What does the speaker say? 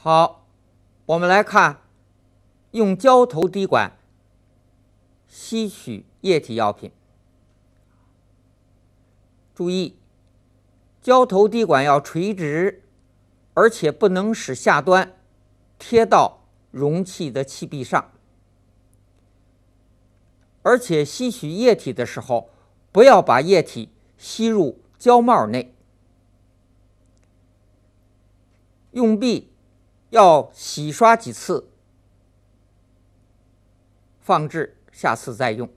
好，我们来看用胶头滴管吸取液体药品。注意，胶头滴管要垂直，而且不能使下端贴到容器的器壁上。而且吸取液体的时候，不要把液体吸入胶帽内。用臂要洗刷几次，放置，下次再用。